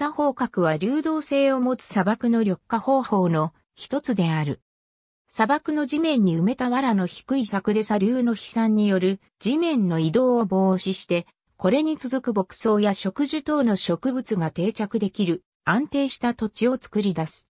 砂方角は流動性を持つ砂漠の緑化方法の一つである。砂漠の地面に埋めた藁の低い柵で砂流の飛散による地面の移動を防止して、これに続く牧草や植樹等の植物が定着できる安定した土地を作り出す。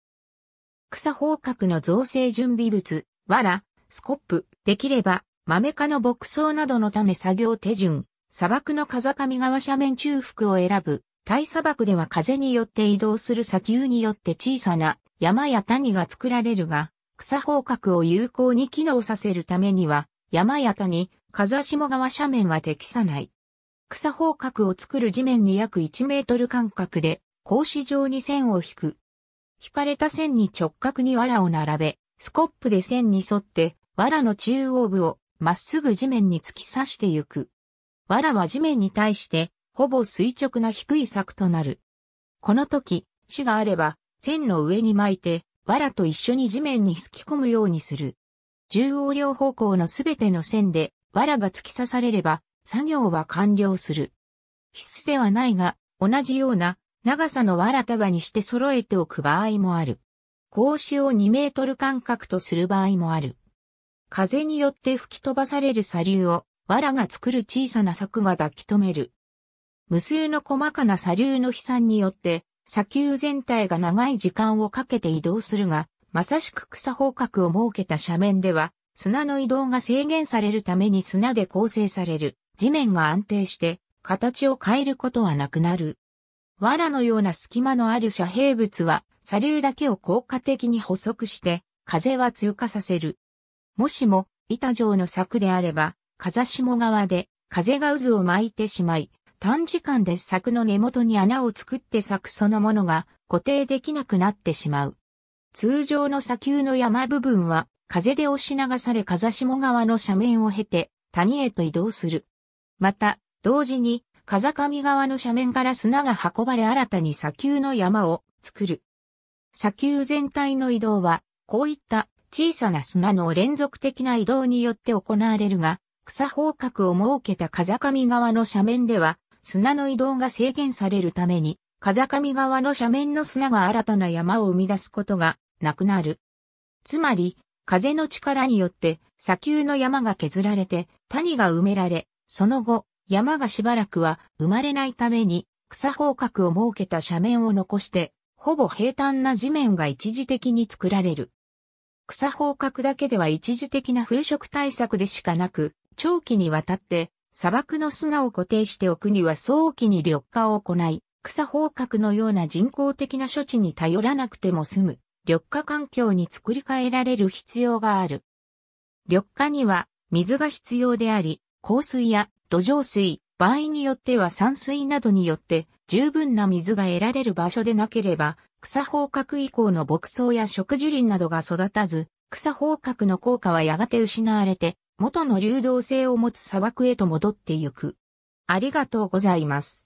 草方角の造成準備物、藁、スコップ、できれば、豆科の牧草などの種作業手順、砂漠の風上側斜面中腹を選ぶ大砂漠では風によって移動する砂丘によって小さな山や谷が作られるが、草方角を有効に機能させるためには、山や谷、風下側斜面は適さない。草方角を作る地面に約1メートル間隔で、格子状に線を引く。引かれた線に直角に藁を並べ、スコップで線に沿って、藁の中央部をまっすぐ地面に突き刺してゆく。藁は地面に対してほぼ垂直な低い柵となる。この時、種があれば、線の上に巻いて、藁と一緒に地面に突き込むようにする。中央両方向のすべての線で、藁が突き刺されれば、作業は完了する。必須ではないが、同じような長さの藁束にして揃えておく場合もある。格子を2メートル間隔とする場合もある。風によって吹き飛ばされる砂流を、藁が作る小さな柵が抱き留める。無数の細かな砂流の飛散によって、砂丘全体が長い時間をかけて移動するが、まさしく草方角を設けた斜面では、砂の移動が制限されるために砂で構成される地面が安定して形を変えることはなくなる。藁のような隙間のある遮蔽物は砂流だけを効果的に補足して風は通過させる。もしも板状の柵であれば風下側で風が渦を巻いてしまい短時間で柵の根元に穴を作って柵そのものが固定できなくなってしまう。通常の砂丘の山部分は風で押し流され風下側の斜面を経て谷へと移動する。また、同時に風上側の斜面から砂が運ばれ新たに砂丘の山を作る。砂丘全体の移動は、こういった小さな砂の連続的な移動によって行われるが、草方角を設けた風上側の斜面では、砂の移動が制限されるために、風上側の斜面の砂が新たな山を生み出すことがなくなる。つまり、風の力によって砂丘の山が削られて谷が埋められ、その後、山がしばらくは生まれないために草方角を設けた斜面を残して、ほぼ平坦な地面が一時的に作られる。草方角だけでは一時的な風食対策でしかなく、長期にわたって砂漠の砂を固定しておくには早期に緑化を行い、草方角のような人工的な処置に頼らなくても済む、緑化環境に作り変えられる必要がある。緑化には水が必要であり、降水や土壌水、場合によっては散水などによって十分な水が得られる場所でなければ、草方角以降の牧草や植樹林などが育たず、草方角の効果はやがて失われて、元の流動性を持つ砂漠へと戻ってゆく。ありがとうございます。